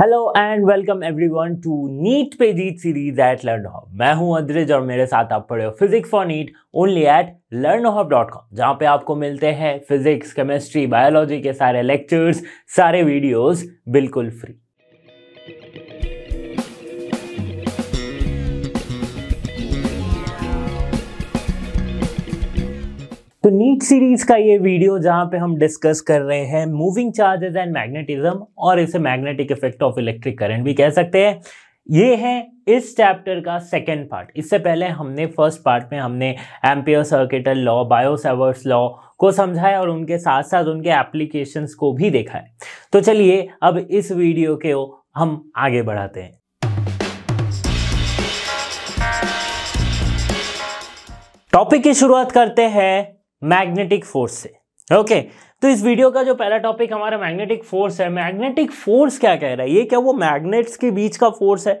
Hello and welcome everyone to NEET पे जीत series at Learnohub मैं हूं अद्रिज और मेरे साथ आप पढ़े हो physics for NEET only at Learnohub dot com जहाँ पे आपको मिलते हैं फिजिक्स केमिस्ट्री बायोलॉजी के सारे लेक्चर्स सारे वीडियोस बिल्कुल फ्री तो नीट सीरीज का ये वीडियो जहां पे हम डिस्कस कर रहे हैं मूविंग चार्जेस एंड मैग्नेटिज्म और इसे magnetic effect of electric current भी कह सकते हैं ये है इस चैप्टर का सेकेंड पार्ट इससे पहले हमने फर्स्ट पार्ट में हमने ampere circuital law Biot Savart's law को समझाया और उनके साथ साथ उनके एप्लीकेशंस को भी देखा है तो चलिए अब इस वीडियो के हम आगे बढ़ाते हैं टॉपिक की शुरुआत करते हैं मैग्नेटिक फोर्स से ओके तो इस वीडियो का जो पहला टॉपिक हमारा मैग्नेटिक फोर्स है मैग्नेटिक फोर्स क्या कह रहा है ये क्या वो मैग्नेट्स के बीच का फोर्स है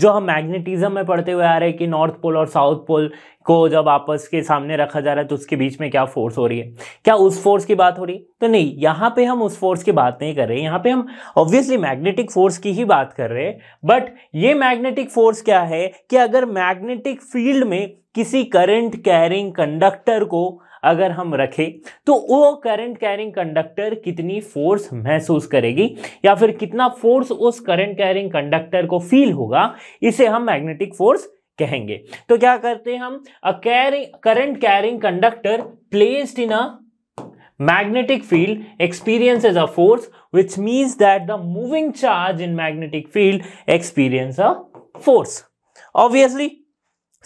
जो हम मैग्नेटिज्म में पढ़ते हुए आ रहे हैं कि नॉर्थ पोल और साउथ पोल को जब आपस के सामने रखा जा रहा है तो उसके बीच में क्या फोर्स हो रही है क्या उस फोर्स की बात हो रही है तो नहीं यहाँ पे हम उस फोर्स की बात नहीं कर रहे हैं यहाँ पे हम ऑब्वियसली मैग्नेटिक फोर्स की ही बात कर रहे हैं बट ये मैग्नेटिक फोर्स क्या है कि अगर मैग्नेटिक फील्ड में किसी करंट कैरिंग कंडक्टर को अगर हम रखें तो वो करंट कैरिंग कंडक्टर कितनी फोर्स महसूस करेगी या फिर कितना फोर्स उस करंट कैरिंग कंडक्टर को फील होगा इसे हम मैग्नेटिक फोर्स कहेंगे तो क्या करते हैं हम a carrying current carrying conductor placed in a magnetic field experiences a force which means that the moving charge in magnetic field experiences a force obviously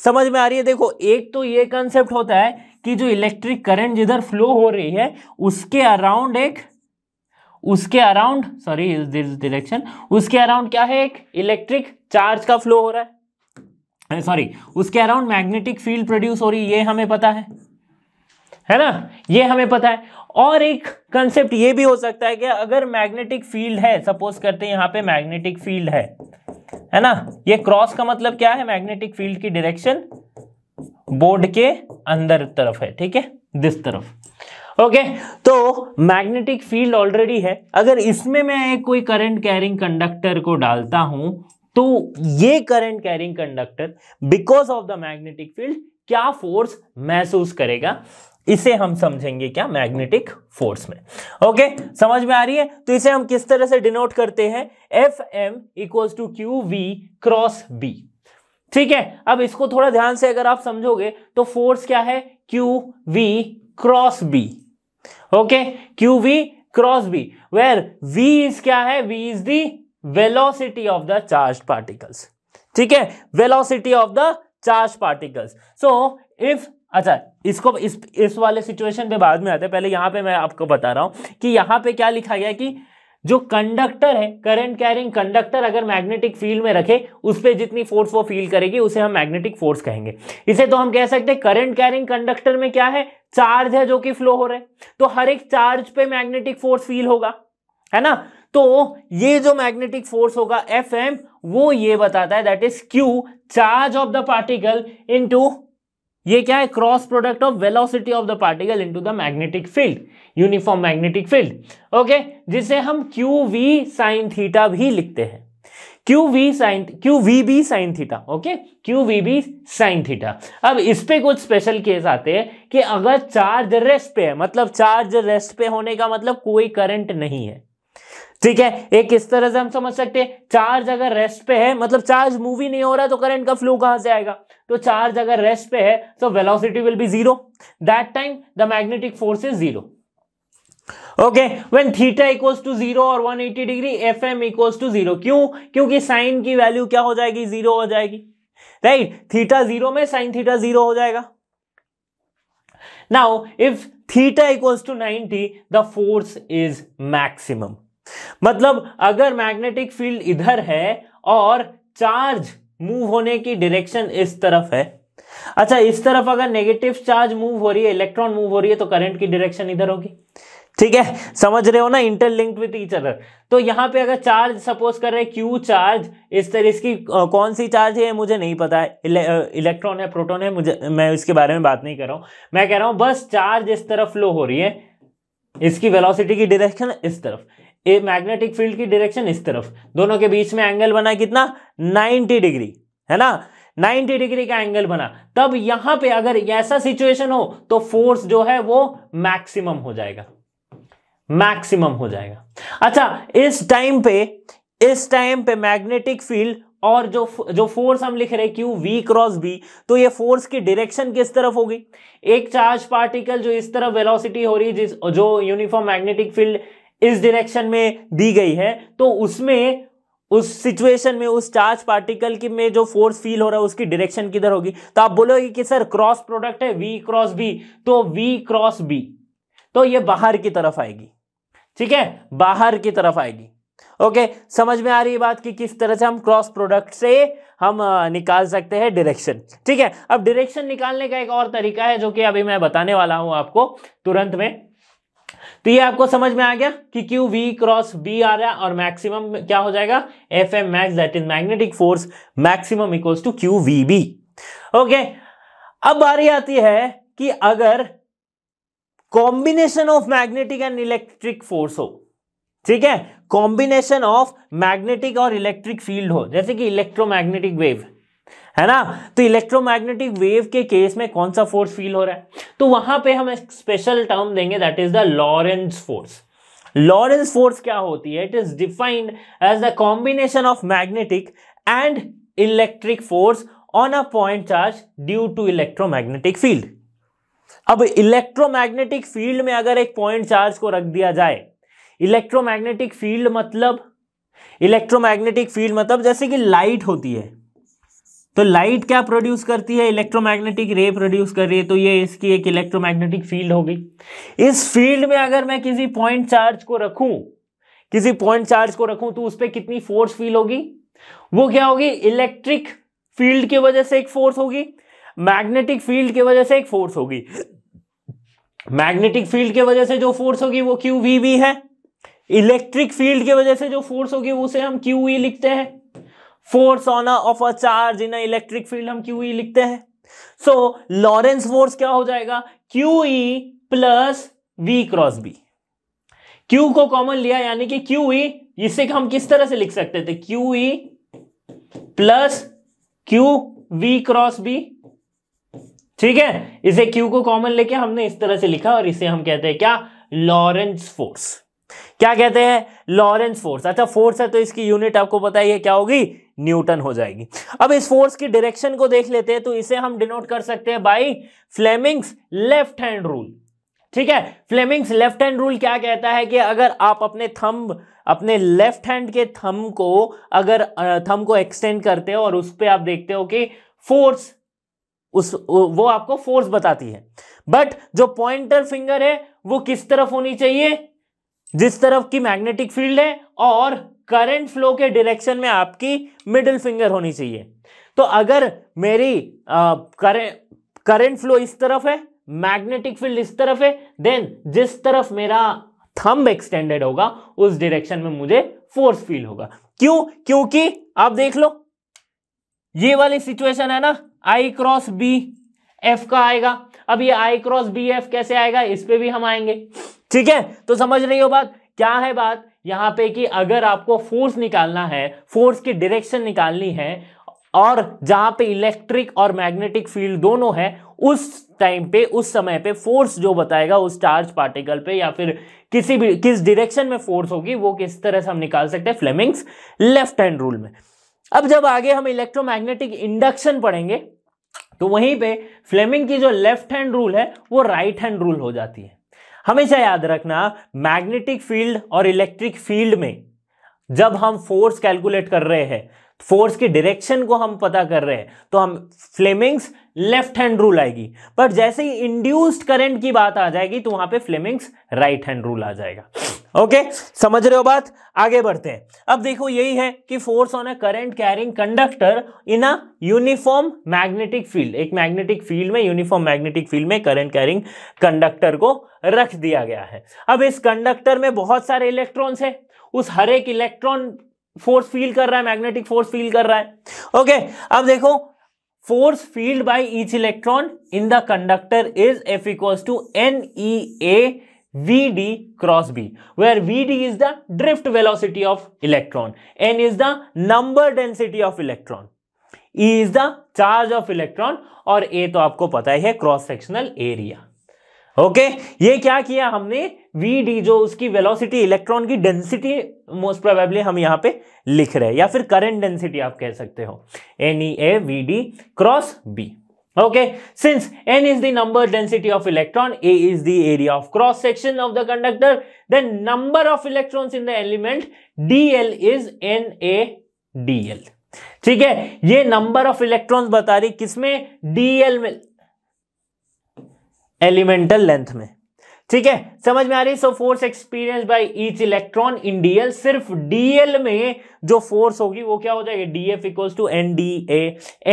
समझ में आ रही है देखो एक तो ये कंसेप्ट होता है कि जो इलेक्ट्रिक करंट जिधर फ्लो हो रही है उसके अराउंड एक उसके अराउंड सॉरी दिस डिरेक्शन उसके अराउंड क्या है एक इलेक्ट्रिक चार्ज का फ्लो हो रहा है सॉरी उसके अराउंड मैग्नेटिक फील्ड प्रोड्यूस हो रही है ये हमें पता है है ना ये हमें पता है और एक कंसेप्ट ये भी हो सकता है कि अगर मैग्नेटिक फील्ड है सपोज करते हैं यहां पे मैग्नेटिक फील्ड है है ना ये क्रॉस का मतलब क्या है मैग्नेटिक फील्ड की डायरेक्शन बोर्ड के अंदर तरफ है ठीक है दिस तरफ ओके तो मैग्नेटिक फील्ड ऑलरेडी है अगर इसमें मैं कोई करंट कैरिंग कंडक्टर को डालता हूं तो ये current carrying conductor because of the magnetic field क्या फोर्स महसूस करेगा इसे हम समझेंगे क्या मैग्नेटिक फोर्स में ओके समझ में आ रही है तो इसे हम किस तरह से डिनोट करते हैं F M equals to Q V cross B ठीक है अब इसको थोड़ा ध्यान से अगर आप समझोगे तो फोर्स क्या है Q V cross B okay Q V cross B where V is क्या है V is the velocity of the charge particles ठीक है velocity of the charge particles so if अच्छा इसको इस इस वाले सिचुएशन पे बाद में आते हैं पहले यहां पे मैं आपको बता रहा हूं कि यहां पे क्या लिखा गया कि जो कंडक्टर है करंट कैरिंग कंडक्टर अगर मैग्नेटिक फील्ड में रखे उस पर जितनी फोर्स वो फील करेगी उसे हम मैग्नेटिक फोर्स कहेंगे इसे तो हम कह सकते हैं करंट कैरिंग कंडक्टर में क्या है चार्ज है जो कि फ्लो हो रहे तो हर एक चार्ज पे मैग्नेटिक फोर्स फील होगा है ना तो ये जो मैग्नेटिक फोर्स होगा एफ वो ये बताता है that is Q charge of the particle into ये क्या है cross product of velocity of the particle into the magnetic field uniform magnetic field okay जिसे हम क्यू वी साइन थीटा भी लिखते हैं Q V sine Q V B sine theta okay Q V B sine theta अब इस पे कुछ special case आते हैं कि अगर चार्ज रेस्ट पे है मतलब चार्ज रेस्ट पे होने का मतलब कोई करंट नहीं है ठीक है एक इस तरह से हम समझ सकते हैं चार्ज अगर रेस्ट पे है मतलब चार्ज मूव ही नहीं हो रहा तो करंट का फ्लो कहां से आएगा तो चार्ज अगर रेस्ट पे है तो velocity will be zero that time the magnetic force is zero okay when theta equals to zero और 180 degree F M equals to zero क्यों क्योंकि साइन की वैल्यू क्या हो जाएगी जीरो हो जाएगी राइट थीटा जीरो में साइन थीटा जीरो हो जाएगा now if theta equals to 90 the force is maximum मतलब अगर मैग्नेटिक फील्ड इधर है और चार्ज मूव होने की डायरेक्शन इस तरफ है अच्छा इस तरफ अगर नेगेटिव चार्ज मूव हो रही है इलेक्ट्रॉन मूव हो रही है तो करंट की डायरेक्शन इधर होगी ठीक है समझ रहे हो ना इंटरलिंक्ड विद ईच अदर तो यहां पे अगर चार्ज सपोज कर रहे क्यू चार्ज इस तरह इसकी कौन सी चार्ज है मुझे नहीं पता है इलेक्ट्रॉन है प्रोटॉन है मुझे मैं इसके बारे में बात नहीं कर रहा हूं मैं कह रहा हूं बस चार्ज इस तरफ फ्लो हो रही है इसकी वेलोसिटी की डायरेक्शन इस तरफ ए मैग्नेटिक फील्ड की डायरेक्शन इस तरफ दोनों के बीच में एंगल बना कितना 90 डिग्री है ना 90 डिग्री का एंगल बना तब यहां पे अगर ऐसा सिचुएशन हो तो फोर्स जो है वो मैक्सिमम हो जाएगा मैक्सिमम हो जाएगा अच्छा इस टाइम पे इस टाइम पे मैग्नेटिक फील्ड और जो जो फोर्स हम लिख रहे क्यू वी क्रॉस बी तो ये फोर्स की डायरेक्शन किस तरफ होगी एक चार्ज पार्टिकल जो इस तरफ वेलोसिटी हो रही है जिस जो यूनिफॉर्म मैग्नेटिक फील्ड इस डायरेक्शन में दी गई है तो उसमें उस सिचुएशन में उस चार्ज पार्टिकल की में जो फोर्स फील हो रहा है उसकी डायरेक्शन किधर होगी तो आप बोलोगे कि सर क्रॉस प्रोडक्ट है वी क्रॉस बी तो वी क्रॉस बी तो ये बाहर की तरफ आएगी ठीक है बाहर की तरफ आएगी ओके समझ में आ रही है बात कि किस तरह से हम क्रॉस प्रोडक्ट से हम निकाल सकते हैं डायरेक्शन ठीक है अब डायरेक्शन निकालने का एक और तरीका है जो कि अभी मैं बताने वाला हूं आपको तुरंत में तो ये आपको समझ में आ गया कि क्यू वी क्रॉस बी आ रहा है और मैक्सिमम क्या हो जाएगा F M max that is magnetic force maximum equals to Q V B okay अब बारी आती है कि अगर combination of magnetic and electric force हो ठीक है कॉम्बिनेशन ऑफ मैग्नेटिक और इलेक्ट्रिक फील्ड हो जैसे कि इलेक्ट्रोमैग्नेटिक वेव है ना तो इलेक्ट्रोमैग्नेटिक वेव के केस में कौन सा फोर्स फील हो रहा है तो वहां पे हम एक स्पेशल टर्म देंगे that is the Lorentz force Lorentz force क्या होती है it is defined as the combination of magnetic and electric force on a point charge due to electromagnetic field अब इलेक्ट्रोमैग्नेटिक फील्ड में अगर एक पॉइंट चार्ज को रख दिया जाए इलेक्ट्रोमैग्नेटिक फील्ड मतलब इलेक्ट्रोमैग्नेटिक फील्ड मतलब जैसे कि लाइट होती है तो लाइट क्या प्रोड्यूस करती है इलेक्ट्रोमैग्नेटिक रे प्रोड्यूस कर रही है तो ये इसकी एक इलेक्ट्रोमैग्नेटिक फील्ड होगी इस फील्ड में अगर मैं किसी पॉइंट चार्ज को रखूं किसी पॉइंट चार्ज को रखूं तो उस पर कितनी फोर्स फील होगी वो क्या होगी इलेक्ट्रिक फील्ड की वजह से एक फोर्स होगी मैग्नेटिक फील्ड की वजह से एक फोर्स होगी मैग्नेटिक फील्ड की वजह से जो फोर्स होगी वो क्यू वी है इलेक्ट्रिक फील्ड की वजह से जो फोर्स होगी उसे हम क्यू ई लिखते हैं force on of a charge in electric field हम क्यू e लिखते हैं सो लॉरेंस फोर्स क्या हो जाएगा Q E plus V cross B Q को कॉमन लिया यानी कि क्यू e, इसे हम किस तरह से लिख सकते थे Q plus Q V cross B ठीक है इसे क्यू को कॉमन लेके हमने इस तरह से लिखा और इसे हम कहते हैं क्या लॉरेंस फोर्स क्या कहते हैं लॉरेंस फोर्स अच्छा फोर्स है तो इसकी यूनिट आपको बताइए क्या होगी न्यूटन हो जाएगी अब इस फोर्स की डायरेक्शन को देख लेते हैं तो इसे हम डिनोट कर सकते हैं by Fleming's left hand rule ठीक है फ्लेमिंग्स लेफ्ट हैंड रूल क्या कहता है कि अगर आप अपने थंब अपने लेफ्ट हैंड के थंब को अगर थंब को एक्सटेंड करते हो और उस पर आप देखते हो कि फोर्स उस वो आपको फोर्स बताती है बट जो पॉइंटर फिंगर है वो किस तरफ होनी चाहिए जिस तरफ की मैग्नेटिक फील्ड है और करंट फ्लो के डायरेक्शन में आपकी मिडिल फिंगर होनी चाहिए तो अगर मेरी करंट फ्लो इस तरफ है मैग्नेटिक फील्ड इस तरफ है देन जिस तरफ मेरा थंब एक्सटेंडेड होगा उस डायरेक्शन में मुझे फोर्स फील होगा क्यों क्योंकि आप देख लो ये वाली सिचुएशन है ना आई क्रॉस बी एफ का आएगा अब ये आई क्रॉस बी एफ कैसे आएगा इस पर भी हम आएंगे ठीक है तो समझ रही हो बात क्या है बात यहाँ पे कि अगर आपको फोर्स निकालना है फोर्स की डायरेक्शन निकालनी है और जहां पे इलेक्ट्रिक और मैग्नेटिक फील्ड दोनों है उस टाइम पे उस समय पे फोर्स जो बताएगा उस चार्ज पार्टिकल पे या फिर किसी भी किस डिरेक्शन में फोर्स होगी वो किस तरह से हम निकाल सकते हैं फ्लेमिंग्स लेफ्ट हैंड रूल में अब जब आगे हम इलेक्ट्रोमैग्नेटिक इंडक्शन पढ़ेंगे तो वहीं पे फ्लेमिंग की जो लेफ्ट हैंड रूल है वो राइट हैंड रूल हो जाती है हमेशा याद रखना मैग्नेटिक फील्ड और इलेक्ट्रिक फील्ड में जब हम फोर्स कैलकुलेट कर रहे हैं फोर्स की डायरेक्शन को हम पता कर रहे हैं तो हम फ्लेमिंग्स लेफ्ट हैंड रूल आएगी पर जैसे ही इंड्यूस्ड करंट की बात आ जाएगी तो वहां पे फ्लेमिंग्स राइट हैंड रूल आ जाएगा ओके समझ रहे हो बात आगे बढ़ते हैं अब देखो यही है कि force on a current carrying conductor in a uniform magnetic field एक मैग्नेटिक फील्ड में यूनिफॉर्म मैग्नेटिक फील्ड में करंट कैरिंग कंडक्टर को रख दिया गया है अब इस कंडक्टर में बहुत सारे इलेक्ट्रॉन्स है उस हर एक इलेक्ट्रॉन फोर्स फील कर रहा है मैग्नेटिक फोर्स फील कर रहा है ओके अब देखो force field by each electron in the conductor is F equals to N E A V D cross B where V D is the drift velocity of electron N is the number density of electron E is the charge of electron और A तो आपको पता ही है cross sectional area okay ये क्या किया हमने we D जो उसकी वेलोसिटी इलेक्ट्रॉन की डेंसिटी मोस्ट प्रोबेबली हम यहां पे लिख रहे हैं या फिर करंट डेंसिटी आप कह सकते हो N E A V D cross B okay since N is the number density of electron A is the area of cross section of the conductor then number of electron in the element D L is N A D L ठीक है ये number of electrons बता रही किसमें DL में elemental length में ठीक है समझ में आ रही so force experience by each electron in DL सिर्फ डीएल में जो फोर्स होगी वो क्या हो जाएगी DF equals to N D A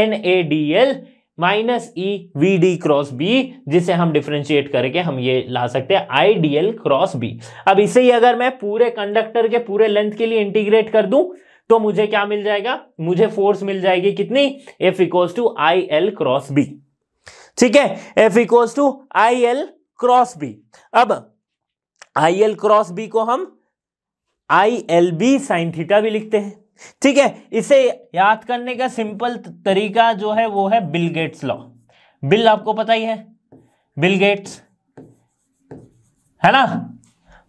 N A D L minus E V D cross B जिसे हम डिफ्रेंशिएट करके हम ये ला सकते हैं I D L cross B अब इसे ही अगर मैं पूरे कंडक्टर के पूरे लेंथ के लिए इंटीग्रेट कर दूं तो मुझे क्या मिल जाएगा मुझे फोर्स मिल जाएगी कितनी F equals to I L cross B ठीक है एफ इक्व to I L cross B अब आई एल क्रॉस बी को हम I L B sine theta भी लिखते हैं ठीक है इसे याद करने का सिंपल तरीका जो है वो है बिल गेट्स लॉ बिल आपको पता ही है बिल गेट्स है ना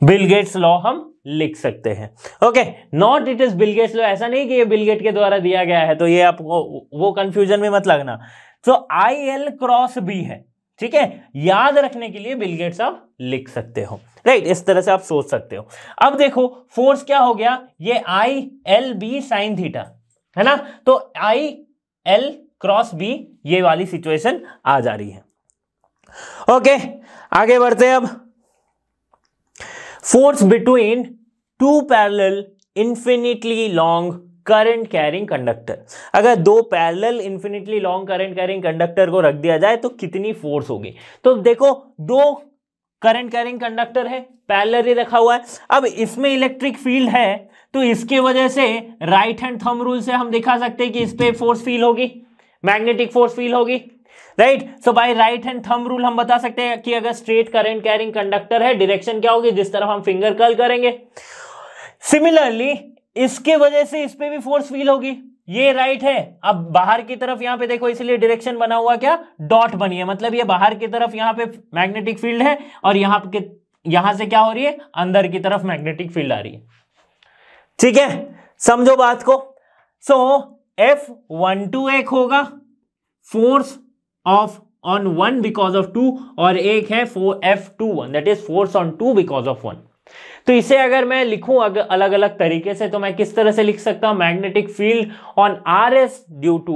बिल गेट्स लॉ हम लिख सकते हैं okay not it is Bill Gates law ऐसा नहीं कि ये बिल गेट के द्वारा दिया गया है तो ये आपको वो कंफ्यूजन में मत लगना तो आई एल क्रॉस बी है ठीक है याद रखने के लिए बिलगेट्स आप लिख सकते हो राइट इस तरह से आप सोच सकते हो अब देखो फोर्स क्या हो गया ये I L B sine theta है ना तो आई एल क्रॉस बी ये वाली सिचुएशन आ जा रही है ओके आगे बढ़ते हैं अब force between two parallel infinitely long current carrying conductor अगर दो parallel infinitely long current carrying conductor को रख दिया जाए तो कितनी फोर्स होगी तो देखो दो करंट कैरिंग कंडक्टर है पैरेलल ही रखा हुआ है अब इसमें इलेक्ट्रिक फील्ड है तो इसके वजह से राइट हैंड थंब रूल से हम दिखा सकते हैं कि इस पर फोर्स फील होगी मैग्नेटिक फोर्स फील होगी right so by right hand thumb rule हम बता सकते हैं कि अगर स्ट्रेट करंट कैरिंग कंडक्टर है डायरेक्शन क्या होगी जिस तरफ हम फिंगर कर्ल करेंगे सिमिलरली इसके वजह से इस पर भी फोर्स फील होगी ये राइट है अब बाहर की तरफ यहां पे देखो इसलिए डायरेक्शन बना हुआ क्या डॉट बनी है मतलब ये बाहर की तरफ यहां पे मैग्नेटिक फील्ड है और यहां के यहां से क्या हो रही है अंदर की तरफ मैग्नेटिक फील्ड आ रही है ठीक है समझो बात को सो एफ वन टू एक होगा force of on one because of two और एक है for F two one that is force on two because of one तो इसे अगर मैं लिखूं अगर अलग अलग तरीके से तो मैं किस तरह से लिख सकता हूं magnetic field on R S due to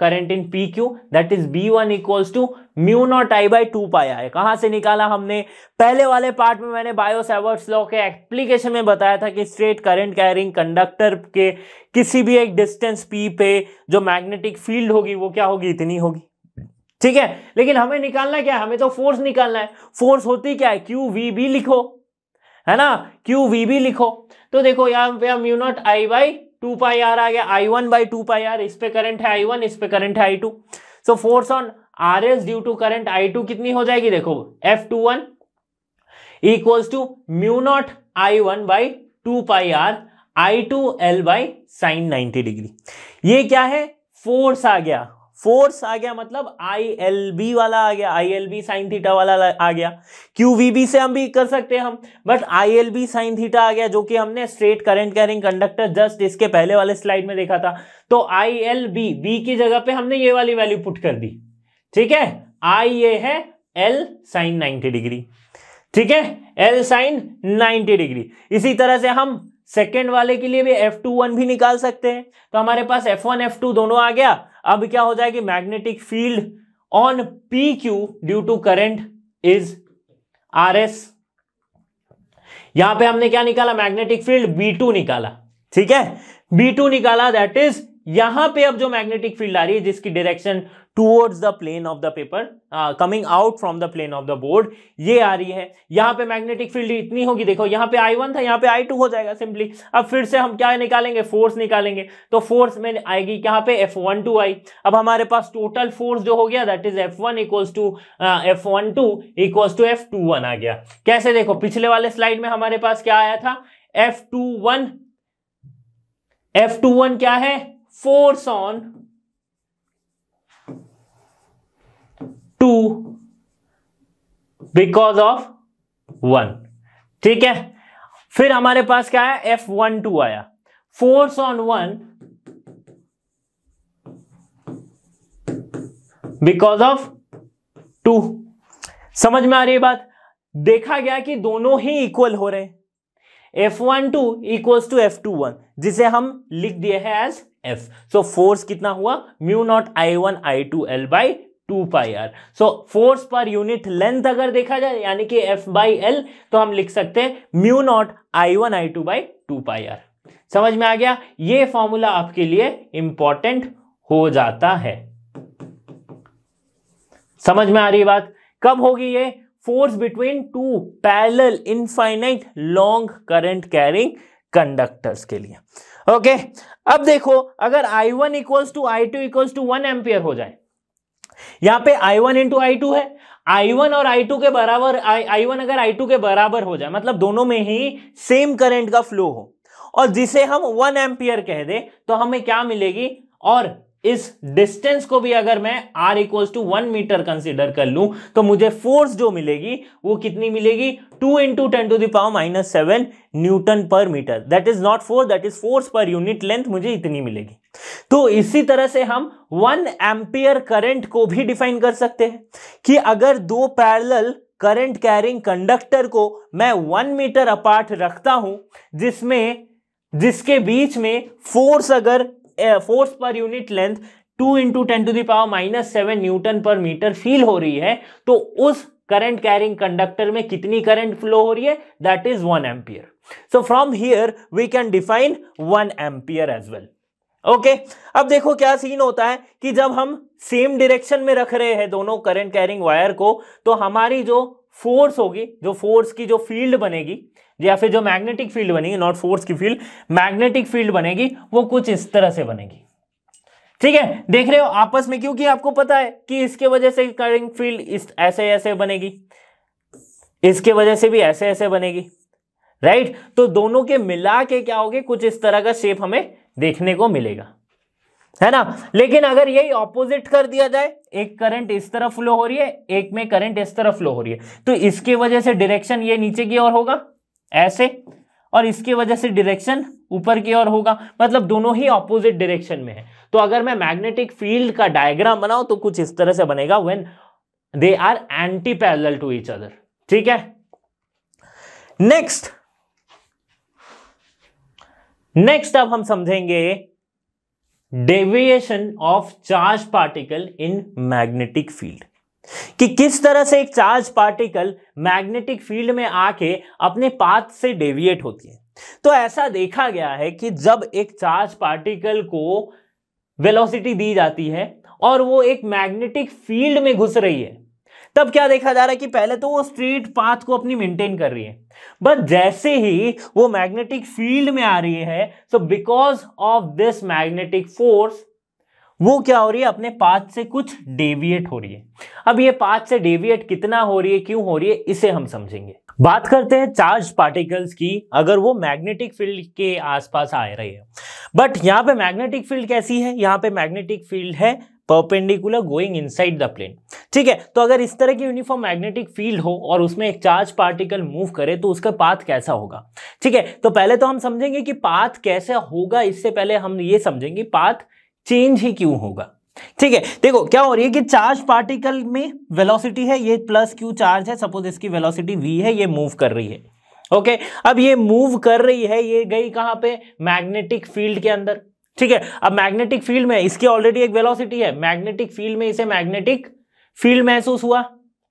current in P Q that is B one equals to mu naught I by two पाया है कहां से निकाला हमने पहले वाले पार्ट में मैंने बायोसेवर्ट्स लॉ के एप्लीकेशन में बताया था कि स्ट्रेट करंट कैरिंग कंडक्टर के किसी भी एक डिस्टेंस पी पे जो मैग्नेटिक फील्ड होगी वो क्या होगी इतनी होगी ठीक है लेकिन हमें निकालना क्या है हमें तो फोर्स निकालना है फोर्स होती क्या है क्यू वी भी लिखो है ना क्यू वी भी लिखो तो देखो यहाँ पे mu naught I by two pi R आ गया I one by two pi R इस पे करंट है आई वन इस पे करंट है I two so force on R S due to current I two कितनी हो जाएगी देखो F two one equals to mu naught I one by two pi R I two L by sine ninety degree ये क्या है force आ गया force आ गया मतलब आई एल बी वाला आ गया I L B sine theta वाला आ गया क्यू वी बी से हम भी कर सकते हैं हम but I L B sine theta आ गया जो कि हमने straight current carrying conductor just इसके पहले वाले स्लाइड में देखा था तो आई एल बी बी की जगह पे हमने ये वाली वैल्यू पुट कर दी ठीक है आई ये है एल साइन नाइन्टी डिग्री ठीक है एल साइन नाइनटी डिग्री इसी तरह से हम सेकेंड वाले के लिए भी एफ टू वन भी निकाल सकते हैं तो हमारे पास एफ वन एफ टू दोनों आ गया अब क्या हो जाएगी magnetic field on P Q due to current is R S यहां पे हमने क्या निकाला मैग्नेटिक फील्ड बी टू निकाला ठीक है बी टू निकाला दैट इज यहां पे अब जो मैग्नेटिक फील्ड आ रही है जिसकी direction towards the plane of the paper coming out from the plane of the board ये आ रही है यहाँ पे मैग्नेटिक फील्ड इतनी होगी देखो यहाँ पे आई वन था यहाँ पे आई टू हो जाएगा सिंपली अब फिर से हम क्या निकालेंगे फोर्स निकालेंगे तो फोर्स में आएगी यहाँ पे एफ वन टू आई अब हमारे पास टोटल फोर्स जो हो गया that is F one equals to F one two equals to F two one आ गया कैसे देखो पिछले वाले स्लाइड में हमारे पास क्या आया था F two one F two one क्या है force on because of one ठीक है फिर हमारे पास क्या है एफ वन टू आया force on one because of two समझ में आ रही है बात देखा गया कि दोनों ही इक्वल हो रहे हैं F one two equals to F two one जिसे हम लिख दिए हैं एज एफ सो फोर्स कितना हुआ mu naught I one I two L by two pi R so force per unit length अगर देखा जाए यानी कि एफ बाई एल तो हम लिख सकते हैं mu naught I one I two by two pi R समझ में आ गया ये फॉर्मूला आपके लिए इंपॉर्टेंट हो जाता है समझ में आ रही बात कब होगी ये force between two parallel infinite long current carrying conductors के लिए ओके अब देखो अगर I one equals to I two equals to one ampere हो जाए यहां पे I one into I two है आई वन और आई टू के बराबर आई वन अगर आई टू के बराबर हो जाए मतलब दोनों में ही सेम करंट का फ्लो हो और जिसे हम वन एम्पियर कह दे तो हमें क्या मिलेगी और इस डिस्टेंस को भी अगर मैं r equals to one metre consider कर लूं तो मुझे फोर्स जो मिलेगी वो कितनी मिलेगी two into ten to the power minus seven newton per metre that is not force that is force per unit length मुझे इतनी मिलेगी तो इसी तरह से हम वन एम्पियर करंट को भी डिफाइन कर सकते हैं कि अगर दो पैरल करंट कैरिंग कंडक्टर को मैं वन मीटर अपार्ट रखता हूं जिसमें जिसके बीच में फोर्स अगर force per unit length two into ten to the power minus seven newton per metre feel हो रही है तो उस करंट कैरिंग कंडक्टर में कितनी करंट फ्लो हो रही है that is one ampere so from here we can define one ampere as well okay okay, अब देखो क्या सीन होता है कि जब हम सेम डिरेक्शन में रख रहे हैं दोनों करंट कैरिंग वायर को तो हमारी जो फोर्स होगी जो फोर्स की जो फील्ड बनेगी या फिर जो मैग्नेटिक फील्ड बनेगी नॉट फोर्स की फील्ड मैग्नेटिक फील्ड बनेगी वो कुछ इस तरह से बनेगी ठीक है देख रहे हो आपस में क्योंकि आपको पता है कि इसके वजह से करेंट फील्ड इस ऐसे ऐसे बनेगी इसके वजह से भी ऐसे ऐसे बनेगी राइट तो दोनों के मिला के क्या होगे कुछ इस तरह का शेप हमें देखने को मिलेगा है ना लेकिन अगर यही ऑपोजिट कर दिया जाए एक करंट इस तरफ फ्लो हो रही है एक में करंट इस तरफ फ्लो हो रही है तो इसके वजह से डायरेक्शन ये नीचे की ओर होगा ऐसे और इसकी वजह से डायरेक्शन ऊपर की ओर होगा मतलब दोनों ही ऑपोजिट डायरेक्शन में है तो अगर मैं मैग्नेटिक फील्ड का डायग्राम बनाऊं तो कुछ इस तरह से बनेगा when they are anti parallel to each other ठीक है नेक्स्ट नेक्स्ट अब हम समझेंगे deviation of charge particle in magnetic field कि किस तरह से एक चार्ज पार्टिकल मैग्नेटिक फील्ड में आके अपने पाथ से डेविएट होती है तो ऐसा देखा गया है कि जब एक चार्ज पार्टिकल को वेलोसिटी दी जाती है और वो एक मैग्नेटिक फील्ड में घुस रही है तब क्या देखा जा रहा है कि पहले तो वो स्ट्रीट पाथ को अपनी मेंटेन कर रही है बट जैसे ही वो मैग्नेटिक फील्ड में आ रही है so because of this magnetic force वो क्या हो रही है अपने पाथ से कुछ डेविएट हो रही है अब ये पाथ से डेविएट कितना हो रही है क्यों हो रही है इसे हम समझेंगे बात करते हैं चार्ज पार्टिकल्स की अगर वो मैग्नेटिक फील्ड के आसपास आ रही है बट यहाँ पे मैग्नेटिक फील्ड कैसी है यहाँ पे मैग्नेटिक फील्ड है perpendicular going inside the plane ठीक है तो अगर इस तरह की यूनिफॉर्म मैग्नेटिक फील्ड हो और उसमें एक चार्ज पार्टिकल मूव करे तो उसका पाथ कैसा होगा ठीक है तो पहले तो हम समझेंगे कि पाथ कैसा होगा इससे पहले हम ये समझेंगे पाथ चेंज ही क्यों होगा ठीक है देखो क्या हो रही है कि चार्ज पार्टिकल में वेलोसिटी है ये प्लस क्यू चार्ज है सपोज इसकी वेलोसिटी वी है ये मूव कर रही है ओके अब ये मूव कर रही है ये गई कहां पे मैग्नेटिक फील्ड के अंदर ठीक है अब मैग्नेटिक फील्ड में इसकी ऑलरेडी एक वेलोसिटी है मैग्नेटिक फील्ड में इसे मैग्नेटिक फील्ड महसूस हुआ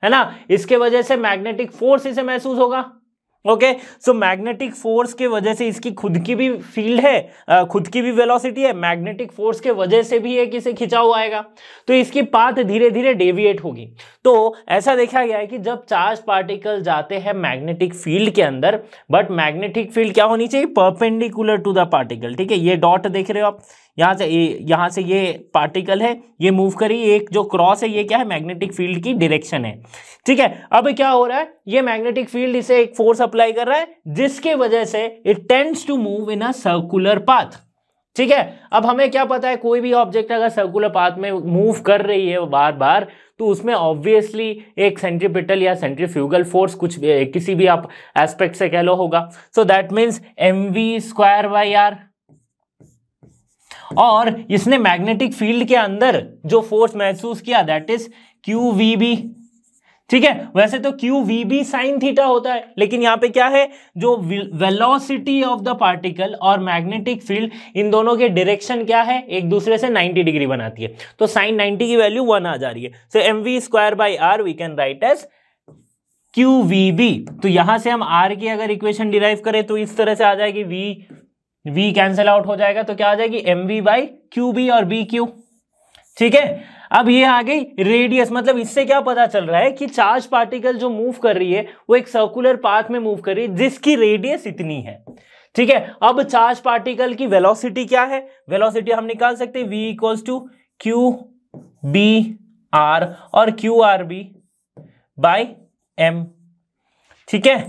है ना इसके वजह से मैग्नेटिक फोर्स इसे महसूस होगा ओके सो मैग्नेटिक फोर्स के वजह से इसकी खुद की भी फील्ड है खुद की भी वेलोसिटी है मैग्नेटिक फोर्स के वजह से भी ये किसे खिंचा हुआ आएगा तो इसकी पाथ धीरे धीरे डेविएट होगी तो ऐसा देखा गया है कि जब चार्ज पार्टिकल जाते हैं मैग्नेटिक फील्ड के अंदर बट मैग्नेटिक फील्ड क्या होनी चाहिए परपेंडिकुलर टू द पार्टिकल ठीक है ये डॉट देख रहे हो आप यहाँ से यहाँ से ये पार्टिकल है ये मूव करी एक जो क्रॉस है ये क्या है मैग्नेटिक फील्ड की डिरेक्शन है ठीक है अब क्या हो रहा है ये मैग्नेटिक फील्ड इसे एक फोर्स अप्लाई कर रहा है जिसके वजह से it tends to move in a circular path ठीक है अब हमें क्या पता है कोई भी ऑब्जेक्ट अगर सर्कुलर पाथ में मूव कर रही है बार बार तो उसमें ऑब्वियसली एक सेंट्रीपिटल या सेंट्रीफ्यूगल फोर्स कुछ भी, किसी भी आप एस्पेक्ट से कह लो होगा so that means M V square by R और इसने मैग्नेटिक फील्ड के अंदर जो फोर्स महसूस किया that is Q V B ठीक है वैसे तो Q V B sine theta होता है लेकिन यहां पे क्या है जो वेलोसिटी ऑफ द पार्टिकल और मैग्नेटिक फील्ड इन दोनों के डायरेक्शन क्या है एक दूसरे से 90 डिग्री बनाती है तो साइन 90 की वैल्यू वन आ जा रही है so M V square by R we can write as Q V B तो यहां से हम आर की अगर इक्वेशन डिराइव करें तो इस तरह से आ जाएगी वी v कैंसिल आउट हो जाएगा तो क्या आ जाएगी M V by Q B और बी क्यू ठीक है अब ये आ गई रेडियस मतलब इससे क्या पता चल रहा है कि चार्ज पार्टिकल जो मूव कर रही है वो एक सर्कुलर पाथ में मूव कर रही है जिसकी रेडियस इतनी है ठीक है अब चार्ज पार्टिकल की वेलोसिटी क्या है वेलोसिटी हम निकाल सकते हैं v equals to Q B R और Q R B by M ठीक है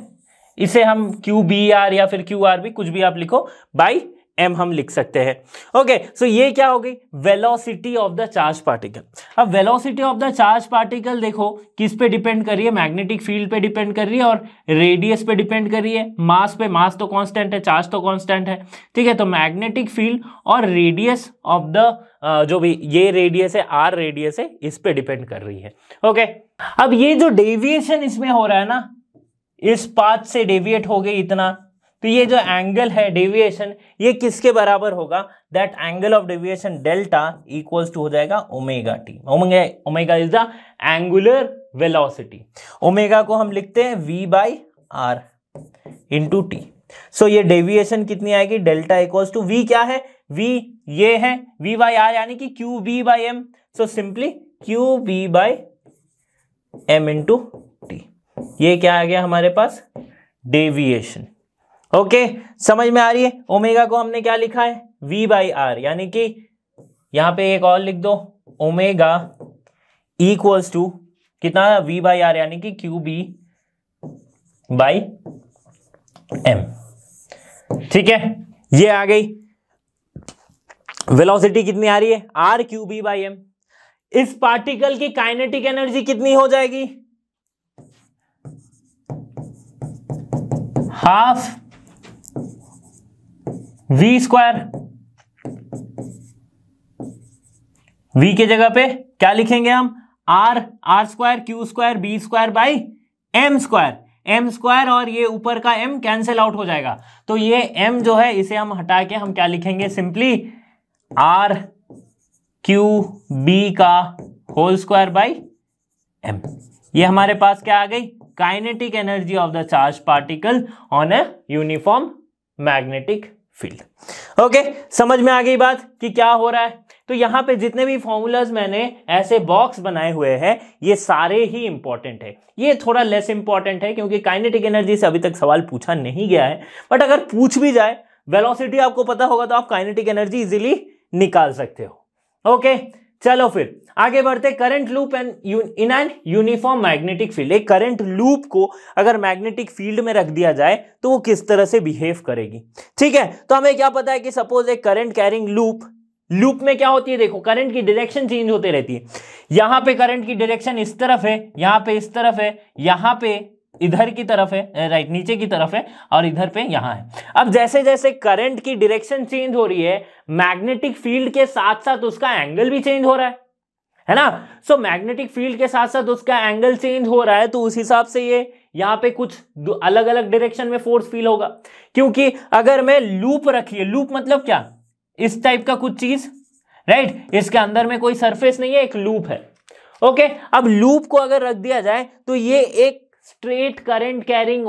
इसे हम क्यू बी आर या फिर क्यू आर भी कुछ भी आप लिखो बाई एम हम लिख सकते हैं ओके सो ये क्या हो गई velocity of the charge particle अब velocity of the charge particle देखो किस पे डिपेंड कर रही है मैग्नेटिक फील्ड पे डिपेंड कर रही है और रेडियस पे डिपेंड कर रही है मास पे मास तो कांस्टेंट है चार्ज तो कांस्टेंट है ठीक है तो मैग्नेटिक फील्ड और रेडियस ऑफ द जो भी ये रेडियस है आर रेडियस है इस पर डिपेंड कर रही है ओके okay? अब ये जो डेविएशन इसमें हो रहा है ना इस पाथ से डेविएट हो गई इतना तो ये जो एंगल है डेविएशन ये किसके बराबर होगा that angle of deviation delta equals to हो जाएगा omega T omega omega is the angular velocity omega को हम लिखते हैं V by R into T so ये डेविएशन कितनी आएगी डेल्टा इक्वल्स टू वी क्या है वी ये है वी बाई आर यानी कि Q B by M so simply Q B by M into T ये क्या आ गया हमारे पास डेविएशन ओके समझ में आ रही है ओमेगा को हमने क्या लिखा है वी बाई आर यानी कि यहां पे एक और लिख दो ओमेगा इक्वल्स टू कितना वी बाई आर यानी कि क्यू बी बाई एम ठीक है ये आ गई वेलोसिटी कितनी आ रही है R Q B by M इस पार्टिकल की काइनेटिक एनर्जी कितनी हो जाएगी हाफ वी स्क्वायर वी के जगह पे क्या लिखेंगे हम R R square Q square B square by M square M square और ये ऊपर का एम कैंसिल आउट हो जाएगा तो ये एम जो है इसे हम हटा के हम क्या लिखेंगे सिंपली आर क्यू बी का होल स्क्वायर बाई एम ये हमारे पास क्या आ गई kinetic energy of the charge particle on a uniform magnetic field okay समझ में आ गई बात कि क्या हो रहा है तो यहां पे जितने भी फॉर्मूलाज मैंने ऐसे बॉक्स बनाए हुए हैं ये सारे ही इंपॉर्टेंट है ये थोड़ा लेस इंपॉर्टेंट है क्योंकि काइनेटिक एनर्जी से अभी तक सवाल पूछा नहीं गया है बट अगर पूछ भी जाए वेलोसिटी आपको पता होगा तो आप काइनेटिक एनर्जी इजीली निकाल सकते हो ओके okay, चलो फिर आगे बढ़ते current loop and in an uniform magnetic field एक करंट लूप को अगर मैग्नेटिक फील्ड में रख दिया जाए तो वो किस तरह से बिहेव करेगी ठीक है तो हमें क्या पता है कि सपोज एक करंट कैरिंग लूप लूप में क्या होती है देखो करंट की डायरेक्शन चेंज होते रहती है यहां पे करंट की डायरेक्शन इस तरफ है यहां पे इस तरफ है यहां पे इधर की तरफ है राइट नीचे की तरफ है और इधर पे यहां है अब जैसे जैसे करंट की डायरेक्शन चेंज हो रही है मैग्नेटिक फील्ड के साथ साथ उसका एंगल भी चेंज हो रहा है है ना सो मैग्नेटिक फील्ड के साथ साथ उसका एंगल चेंज हो रहा है तो उस हिसाब से ये यहां पे कुछ अलग अलग डायरेक्शन में फोर्स फील होगा क्योंकि अगर मैं लूप रखिए लूप मतलब क्या इस टाइप का कुछ चीज राइट इसके अंदर में कोई सरफेस नहीं है एक लूप है ओके अब लूप को अगर रख दिया जाए तो ये एक straight current carrying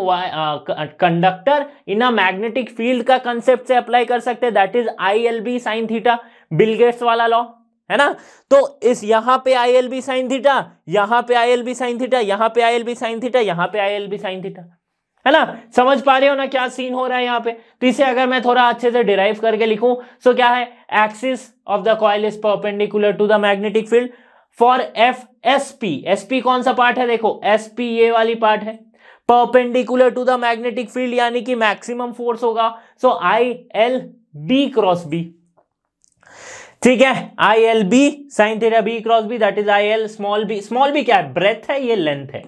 conductor in a magnetic field का कंसेप्ट से अप्लाई कर सकते हैं that is I L B sine theta Bill Gates वाला लॉ है ना तो इस यहां पे I L B sine theta यहां पे I L B sine theta यहां पे I L B sine theta यहां पे I L B sine theta है ना समझ पा रहे हो ना क्या सीन हो रहा है यहां पे तो इसे अगर मैं थोड़ा अच्छे से डिराइव करके लिखूं सो तो क्या है axis of the coil is perpendicular to the magnetic field for F S P S P कौन सा पार्ट है देखो एस पी ये वाली पार्ट है perpendicular to the magnetic field यानी कि मैक्सिमम फोर्स होगा so I L B cross B ठीक है I L B sine theta B cross B that is I L small B small B क्या है ब्रेथ है ये लेंथ है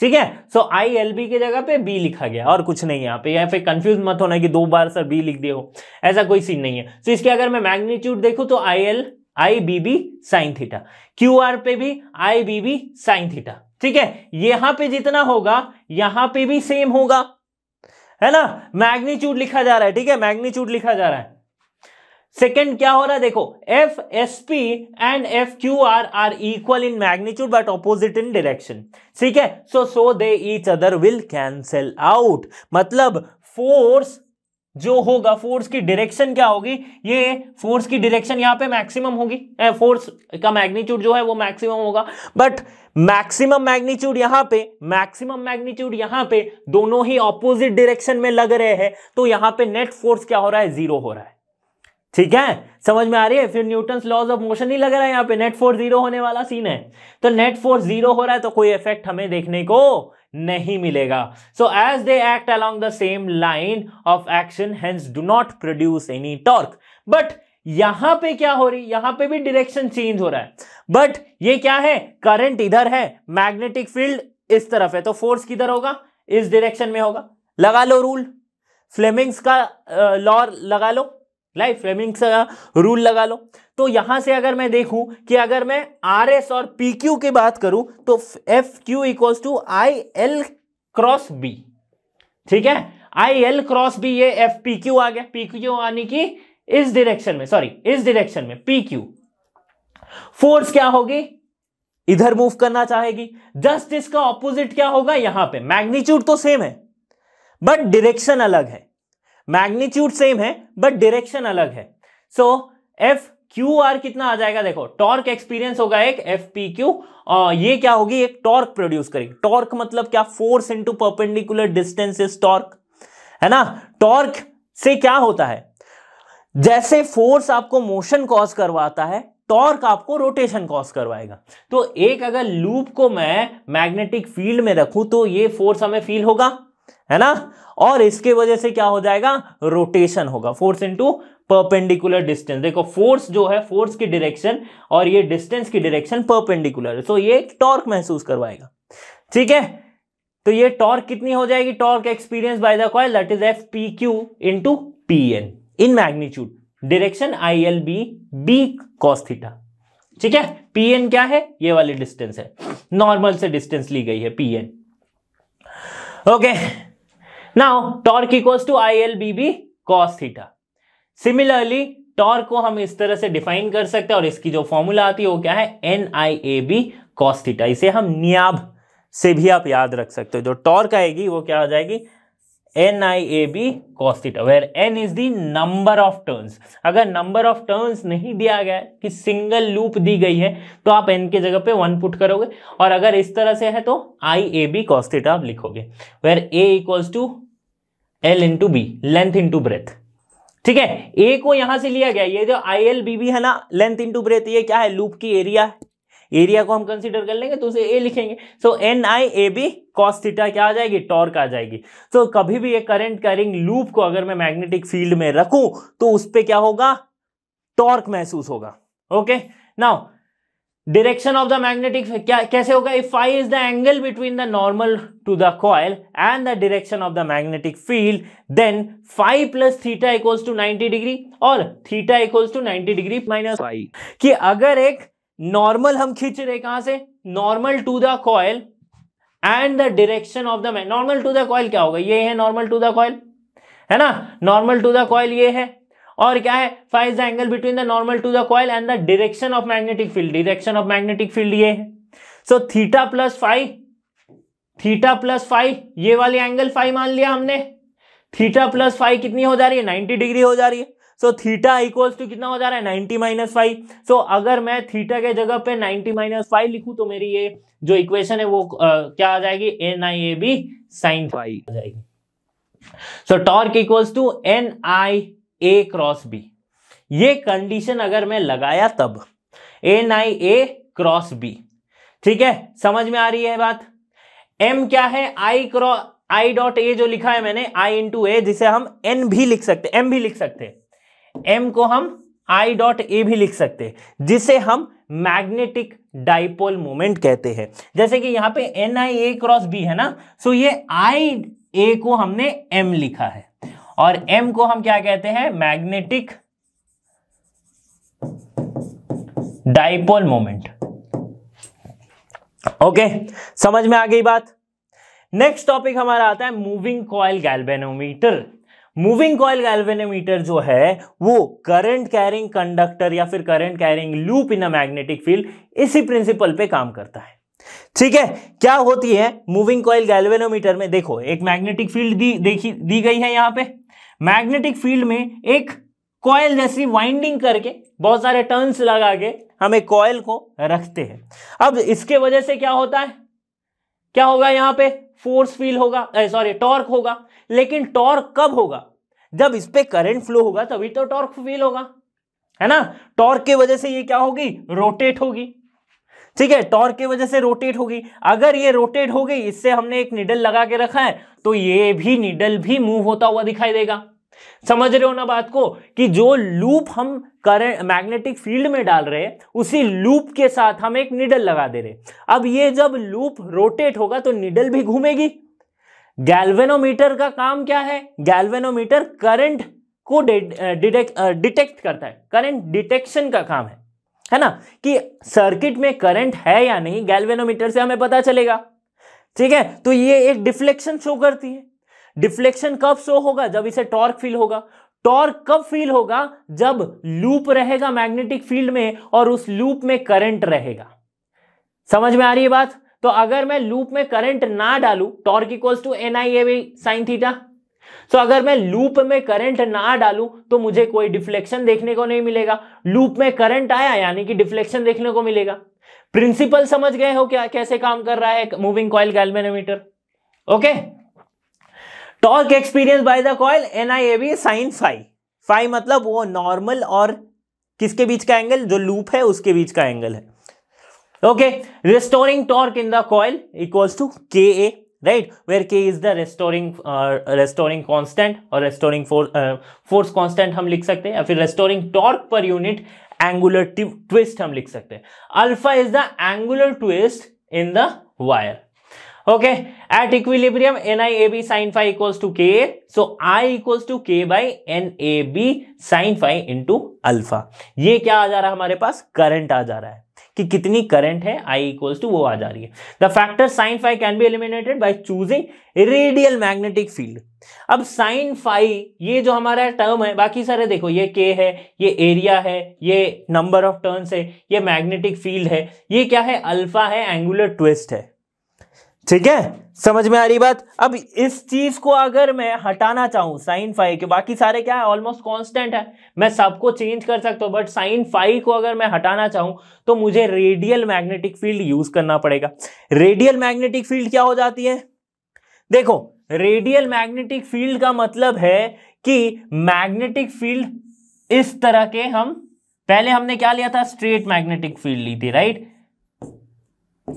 ठीक है सो आई एल बी की जगह पे बी लिखा गया और कुछ नहीं है यहाँ पे या फिर कंफ्यूज मत होना कि दो बार सर बी लिख दिए हो ऐसा कोई सीन नहीं है सो so, इसके अगर मैं मैग्नीट्यूड देखू तो I L I B B sine theta Q R पे भी I B B sine theta ठीक है यहां पे जितना होगा यहां पे भी सेम होगा है ना मैग्नीच्यूड लिखा जा रहा है ठीक है मैग्नीट्यूड लिखा जा रहा है सेकेंड क्या हो रहा है देखो F S P and F Q R R equal in magnitude but opposite in direction ठीक है so so they each other will cancel out मतलब फोर्स जो होगा फोर्स की डायरेक्शन क्या होगी ये फोर्स की डायरेक्शन यहां पे मैक्सिमम होगी फोर्स का मैग्नीट्यूड जो है वो मैक्सिमम होगा बट मैक्सिमम मैग्नीट्यूड यहां पे मैक्सिमम मैग्नीट्यूड यहां पे दोनों ही ऑपोजिट डायरेक्शन में लग रहे हैं तो यहां पे नेट फोर्स क्या हो रहा है जीरो हो रहा है ठीक है समझ में आ रही है फिर न्यूटन लॉज ऑफ मोशन नहीं लग रहा है यहाँ पे नेट फोर्स जीरो होने वाला सीन है तो नेट फोर्स जीरो हो रहा है तो कोई इफेक्ट हमें देखने को नहीं मिलेगा so as they act along the same line of action hence do not produce any torque but यहां पे क्या हो रही यहां पे भी डिरेक्शन चेंज हो रहा है बट ये क्या है करंट इधर है मैग्नेटिक फील्ड इस तरफ है तो फोर्स किधर होगा इस डिरेक्शन में होगा लगा लो रूल फ्लेमिंग्स का लॉ लगा लो लाइफ फ्लेमिंग्स का रूल लगा लो तो यहां से अगर मैं देखूं कि अगर मैं आर एस और पी क्यू की बात करूं तो F Q equal to I L cross B ठीक है आई एल क्रॉस बी ये एफ पी क्यू आ गया पी क्यू यानी कि इस डिरेक्शन में सॉरी इस डिरेक्शन में पी क्यू फोर्स क्या होगी इधर मूव करना चाहेगी जस्ट इसका ऑपोजिट क्या होगा यहां पे मैग्नीट्यूड तो सेम है बट डिरेक्शन अलग है मैग्नीट्यूड सेम है बट डिरेक्शन अलग है सो एफ क्यू आर कितना आ जाएगा देखो टॉर्क एक्सपीरियंस होगा एक एफ पी क्यू ये क्या होगी एक टॉर्क प्रोड्यूस करेगी टॉर्क मतलब क्या force into perpendicular distance is torque है ना टॉर्क से क्या होता है जैसे फोर्स आपको मोशन कॉज करवाता है टॉर्क आपको रोटेशन कॉज करवाएगा तो एक अगर लूप को मैं मैग्नेटिक फील्ड में रखूं तो ये फोर्स हमें फील होगा है ना और इसके वजह से क्या हो जाएगा रोटेशन होगा फोर्स इंटू परपेंडिकुलर डिस्टेंस देखो फोर्स जो है फोर्स की डायरेक्शन और ये डिस्टेंस की डायरेक्शन परपेंडिकुलर है सो ये टॉर्क महसूस करवाएगा ठीक है तो ये टॉर्क कितनी हो जाएगी torque experience by the coil that is F P Q into P N in magnitude direction I L B B cos theta ठीक है पी एन क्या है ये वाली डिस्टेंस है नॉर्मल से डिस्टेंस ली गई है P N okay now torque equals to I L B B cos theta similarly torque को हम इस तरह से डिफाइन कर सकते हैं और इसकी जो फॉर्मूला आती है वो क्या है N I A B cos theta इसे हम नियाब से भी आप याद रख सकते हो जो टॉर्क आएगी वो क्या हो जाएगी A B theta where N is the number of turns अगर नंबर ऑफ turns नहीं दिया गया कि सिंगल लूप दी गई है तो आप एन के जगह पे वन पुट करोगे और अगर इस तरह से है तो ए बी theta आप लिखोगे A equals to L into B length into breadth ठीक है ए को यहां से लिया गया ये जो आई एल बी बी है ना लेंथ टू ब्रेथ ये क्या है लूप की एरिया एरिया को हम कंसिडर कर लेंगे तो उसे ए लिखेंगे so N I A B cos theta क्या आ जाएगी टॉर्क आ जाएगी सो so, कभी भी ये करंट कैरिंग लूप को अगर मैं मैग्नेटिक फील्ड में रखूं तो उस पर क्या होगा टॉर्क महसूस होगा okay now direction of the magnetic क्या कैसे होगा if I is the angle between the normal to the coil and the direction of the magnetic field then phi plus theta equals to ninety degree और theta equals to ninety degree minus phi कि अगर एक normal हम खींच रहे कहां से normal to the coil and the direction of the mag normal to the coil क्या होगा ये है नॉर्मल टू द कॉयल है ना नॉर्मल टू द कॉयल ये है और क्या है phi is the angle between the normal to the coil and the direction of magnetic field direction of magnetic field ये है so theta plus phi theta plus phi ये वाली एंगल फाइव मान लिया हमने थीटा प्लस फाइव कितनी हो जा रही है नाइनटी डिग्री हो जा रही है सो थीटा इक्वल्स टू कितना हो जा रहा है नाइनटी माइनस फाइव सो अगर मैं थीटा के जगह पे नाइनटी माइनस फाइव लिखू तो मेरी ये जो इक्वेशन है वो आ, क्या आ जाएगी N I A B sine phi आ जाएगी so torque equals to N I A cross B ये कंडीशन अगर मैं लगाया तब N I A cross B ठीक है समझ में आ रही है बात एम क्या है आई क्रॉस आई डॉट ए जो लिखा है मैंने आई इंटू ए जिसे हम एन भी लिख सकते एम भी लिख सकते हैं एम को हम आई डॉट ए भी लिख सकते हैं जिसे हम मैग्नेटिक डाइपोल मोमेंट कहते हैं जैसे कि यहां पे N I A cross B है ना सो ये आई ए को हमने एम लिखा है और एम को हम क्या कहते हैं मैग्नेटिक डाइपोल मोमेंट ओके समझ में आ गई बात नेक्स्ट टॉपिक हमारा आता है moving coil galvanometer moving coil galvanometer जो है वो करंट कैरिंग कंडक्टर या फिर current carrying loop in a magnetic field इसी प्रिंसिपल पे काम करता है ठीक है क्या होती है मूविंग कॉयल गैल्वेनोमीटर में देखो एक मैग्नेटिक फील्ड दी देखी दी गई है यहां पे मैग्नेटिक फील्ड में एक कॉयल जैसी वाइंडिंग करके बहुत सारे टर्न्स लगा के हम एक कॉयल को रखते हैं अब इसके वजह से क्या होता है क्या होगा यहां पे फोर्स फील होगा सॉरी टॉर्क होगा लेकिन टॉर्क कब होगा जब इस पर करेंट फ्लो होगा तभी तो टॉर्क फील होगा है ना टॉर्क की वजह से ये क्या होगी रोटेट होगी ठीक है टॉर्क की वजह से रोटेट होगी अगर ये रोटेट हो गई इससे हमने एक निडल लगा के रखा है तो ये भी निडल भी मूव होता हुआ दिखाई देगा समझ रहे हो ना बात को कि जो लूप हम करें मैग्नेटिक फील्ड में डाल रहे हैं उसी लूप के साथ हम एक निडल लगा दे रहे अब ये जब लूप रोटेट होगा तो निडल भी घूमेगी गैल्वेनोमीटर का काम क्या है गैल्वेनोमीटर करंट को डिटेक्ट डिटेक्ट करता है करंट डिटेक्शन का काम है है ना कि सर्किट में करंट है या नहीं गैल्वेनोमीटर से हमें पता चलेगा ठीक है तो ये एक डिफ्लेक्शन शो करती है डिफ्लेक्शन कब शो होगा जब इसे टॉर्क फील होगा टॉर्क कब फील होगा जब लूप रहेगा मैग्नेटिक फील्ड में और उस लूप में करंट रहेगा समझ में आ रही है बात तो अगर मैं लूप में करंट ना डालू torque equals to N I A sine theta so अगर मैं लूप में करंट ना डालू तो मुझे कोई डिफ्लेक्शन देखने को नहीं मिलेगा लूप में करंट आया यानी कि डिफ्लेक्शन देखने को मिलेगा प्रिंसिपल समझ गए हो क्या कैसे काम कर रहा है moving coil galvanometer okay torque experience by the coil N I A B sine phi phi मतलब वो नॉर्मल और किसके बीच का एंगल जो लूप है उसके बीच का एंगल है okay restoring torque in the coil equals to K A right where K is the restoring restoring constant और रेस्टोरिंग फोर्स कॉन्स्टेंट हम लिख सकते हैं या फिर restoring torque per unit angular twist हम लिख सकते हैं alpha is the angular twist in the wire at equilibrium N I A B sine phi sin to K so I so to K by N A B sine phi into alpha ये क्या आ जा रहा है हमारे पास current आ जा रहा है कि कितनी करंट है आई इक्वल्स टू वो आ जा रही है the factor sine phi can be eliminated by choosing radial magnetic field अब साइन फाइव ये जो हमारा टर्म है बाकी सारे देखो ये के है ये एरिया है ये नंबर ऑफ टर्न्स है ये मैग्नेटिक फील्ड है ये क्या है अल्फा है एंगुलर ट्विस्ट है ठीक है समझ में आ रही बात अब इस चीज को अगर मैं हटाना चाहूं साइन फाइव के बाकी सारे क्या है ऑलमोस्ट कांस्टेंट है मैं सबको चेंज कर सकता हूं बट साइन फाइव को अगर मैं हटाना चाहूं तो मुझे रेडियल मैग्नेटिक फील्ड यूज करना पड़ेगा रेडियल मैग्नेटिक फील्ड क्या हो जाती है देखो रेडियल मैग्नेटिक फील्ड का मतलब है कि मैग्नेटिक फील्ड इस तरह के हम पहले हमने क्या लिया था स्ट्रेट मैग्नेटिक फील्ड ली थी right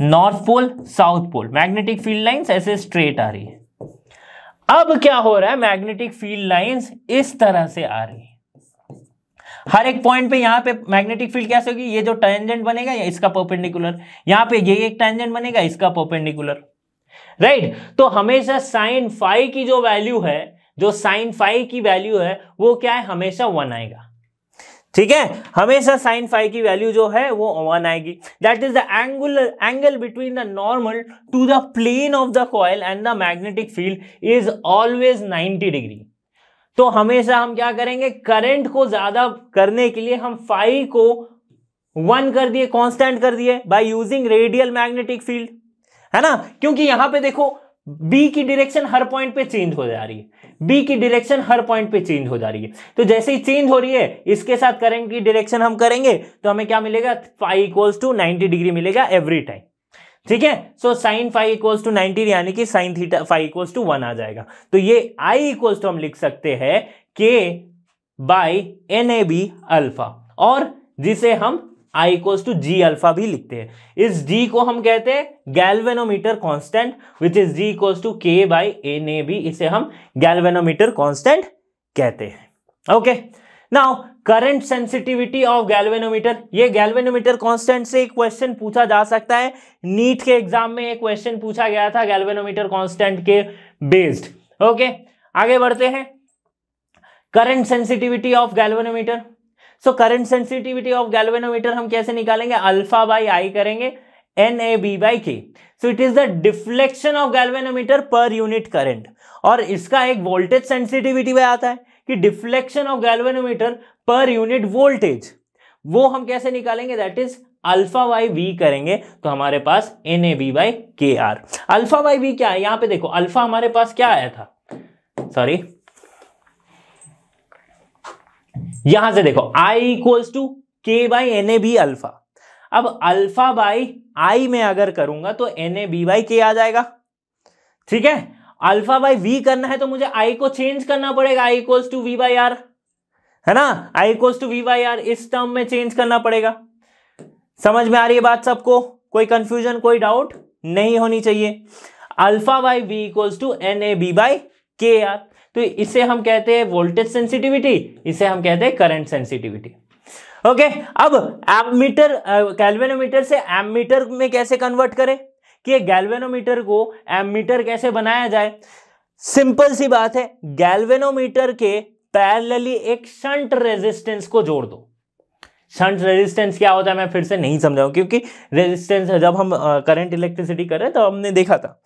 north pole south pole magnetic field lines ऐसे स्ट्रेट आ रही है अब क्या हो रहा है मैग्नेटिक फील्ड लाइंस इस तरह से आ रही है हर एक पॉइंट पे यहां पे मैग्नेटिक फील्ड कैसे होगी ये जो टेंजेंट बनेगा या इसका परपेंडिकुलर यहां पे ये एक टेंजेंट बनेगा इसका परपेंडिकुलर राइट right? तो हमेशा साइन फाइव की जो वैल्यू है जो साइन फाइव की वैल्यू है वो क्या है हमेशा वन आएगा ठीक है हमेशा साइन फाइव की वैल्यू जो है वो वन आएगी that is the angular angle between the normal to the plane of the coil and the magnetic field is always 90 degree तो हमेशा हम क्या करेंगे करंट को ज्यादा करने के लिए हम फाइव को वन कर दिए कांस्टेंट कर दिए by using radial magnetic field है ना क्योंकि यहां पे देखो बी की डायरेक्शन हर पॉइंट पे चेंज हो जा रही है बी की डिरेक्शन हर पॉइंट पे चेंज हो जा रही है तो जैसे ही चेंज हो रही है इसके साथ करंट की डिरेक्शन हम करेंगे तो हमें क्या मिलेगा phi equals to ninety degree मिलेगा एवरी टाइम ठीक है so sine phi equals to ninety यानी कि sine theta phi equals to one आ जाएगा तो ये आई इक्वल्स टू हम लिख सकते हैं K by N A B alpha और जिसे हम I equals to G alpha भी लिखते हैं इस डी को हम कहते हैं galvanometer constant which is D equals to K by N A B इसे हम गैल्वेनोमीटर कांस्टेंट कहते हैं okay now current sensitivity of galvanometer ये गैल्वेनोमीटर कांस्टेंट से एक क्वेश्चन पूछा जा सकता है नीट के एग्जाम में एक क्वेश्चन पूछा गया था गैल्वेनोमीटर कांस्टेंट के बेस्ड ओके okay? आगे बढ़ते हैं current sensitivity of galvanometer so current sensitivity of galvanometer हम कैसे निकालेंगे अल्फा बाई आई करेंगे N A B by K so it is the deflection of galvanometer per unit current और इसका एक वोल्टेज सेंसिटिविटी भी आता है कि deflection of galvanometer per unit voltage वो हम कैसे निकालेंगे that is alpha by V करेंगे तो हमारे पास N A B by K R alpha by V क्या है यहां पे देखो अल्फा हमारे पास क्या आया था सॉरी यहां से देखो I equals to K by N A B alpha अब अल्फा बाई आई में अगर करूंगा तो एन ए बी बाई के आ जाएगा ठीक है अल्फा बाई वी करना है तो मुझे आई को चेंज करना पड़ेगा I equals to V by R है ना I equals to V by R इस टर्म में चेंज करना पड़ेगा समझ में आ रही है बात सबको कोई कंफ्यूजन कोई डाउट नहीं होनी चाहिए alpha by V equals to N A B by K R तो इसे हम कहते हैं वोल्टेज सेंसिटिविटी इसे हम कहते हैं करंट सेंसिटिविटी ओके अब एमीटर कैल्वेनोमीटर uh, से एमीटर में कैसे कन्वर्ट करें कि गैल्वेनोमीटर को एमीटर कैसे बनाया जाए सिंपल सी बात है गैल्वेनोमीटर के पैरेलली एक शंट रेजिस्टेंस को जोड़ दो शंट रेजिस्टेंस क्या होता है मैं फिर से नहीं समझाऊं क्योंकि रेजिस्टेंस जब हम करंट इलेक्ट्रिसिटी करें तो हमने देखा था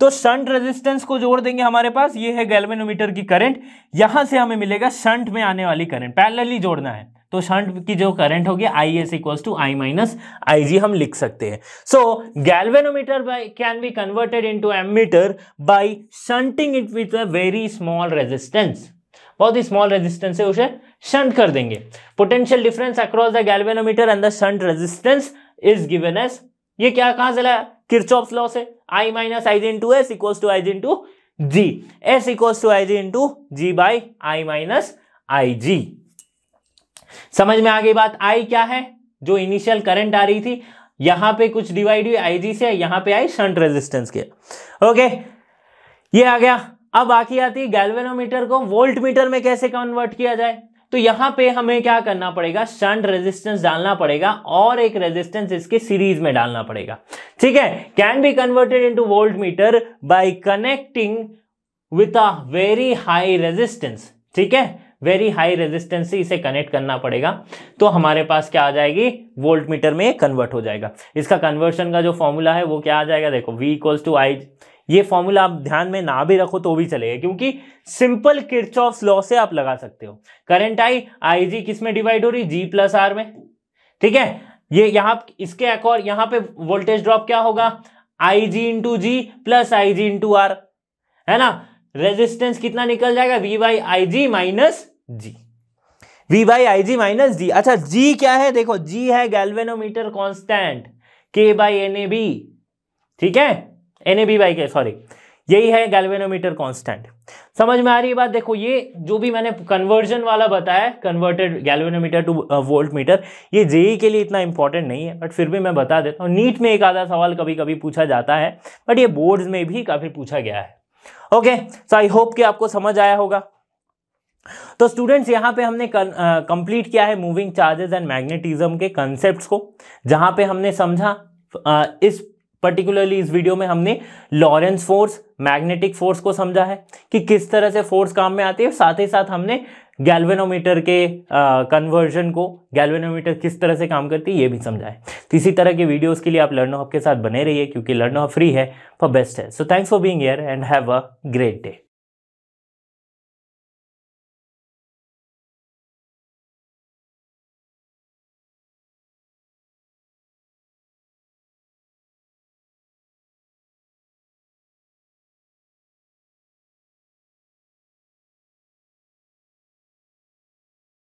तो शंट रेजिस्टेंस को जोड़ देंगे हमारे पास ये है गैल्वेनोमीटर की करंट यहां से हमें मिलेगा शंट में आने वाली करंट पैरेलली जोड़ना है तो शंट की जो करंट होगी I S equals to I minus I G हम लिख सकते हैं so galvanometer by can be converted into ammeter by shunting it with a very small resistance बहुत ही स्मॉल रेजिस्टेंस है उसे शंट कर देंगे potential difference across the galvanometer and the shunt resistance is given S ये क्या कहां से लाया किरचॉप्स लॉ से I minus I G into S equals to I G into G S equals to I G into G by I minus I G समझ में आ गई बात आई क्या है जो इनिशियल करंट आ रही थी यहां पे कुछ डिवाइड हुई आईजी से यहां पे आई शंट रेजिस्टेंस के ओके ये आ गया अब बाकी आती है गैल्वेनोमीटर को वोल्टमीटर में कैसे कन्वर्ट किया जाए तो यहां पे हमें क्या करना पड़ेगा शंट रेजिस्टेंस डालना पड़ेगा और एक रेजिस्टेंस इसके सीरीज में डालना पड़ेगा ठीक है can be converted into voltmeter by connecting with a very high resistance ठीक है वेरी हाई रेजिस्टेंस से इसे कनेक्ट करना पड़ेगा तो हमारे पास क्या आ जाएगी वोल्ट मीटर में कन्वर्ट हो जाएगा इसका कन्वर्शन का जो फॉर्मूला है वो क्या आ जाएगा देखो V इक्वल्स टू आई ये फॉर्मूला आप ध्यान में ना भी रखो तो भी चलेगा क्योंकि सिंपल किरचॉफ लॉ से आप लगा सकते हो करंट आई आई जी किस में डिवाइड हो रही जी प्लस आर में ठीक है ये यहां इसके अकॉर्ड यहां पे वोल्टेज ड्रॉप क्या होगा I G into G plus I G into R है ना रेजिस्टेंस कितना निकल जाएगा V by I G minus G V by I G minus G अच्छा जी क्या है देखो जी है galvanometer constant K by N A B ठीक है N A B by K sorry यही है गैल्वेनोमीटर कांस्टेंट समझ में आ रही है बात देखो ये जो भी मैंने कन्वर्जन वाला बताया converted galvanometer to voltmeter ये जेई e के लिए इतना इंपॉर्टेंट नहीं है बट फिर भी मैं बता देता हूँ नीट में एक आधा सवाल कभी कभी पूछा जाता है बट ये बोर्ड में भी काफ़ी पूछा गया है ओके सो आई होप कि आपको समझ आया होगा तो स्टूडेंट्स यहाँ पे हमने कंप्लीट uh, किया है मूविंग चार्जेस एंड मैग्नेटिज्म के कंसेप्ट को जहां पे हमने समझा आ, uh, इस पर्टिकुलरली इस वीडियो में हमने लॉरेंस फोर्स मैग्नेटिक फोर्स को समझा है कि किस तरह से फोर्स काम में आती है साथ ही साथ हमने गैल्वेनोमीटर के कन्वर्जन को गैल्वेनोमीटर किस तरह से काम करती है ये भी समझा है तो इसी तरह के वीडियोस के लिए आप लर्नो हब के साथ बने रहिए क्योंकि लर्नो हब फ्री है फॉर बेस्ट है so thanks for being here and have a great day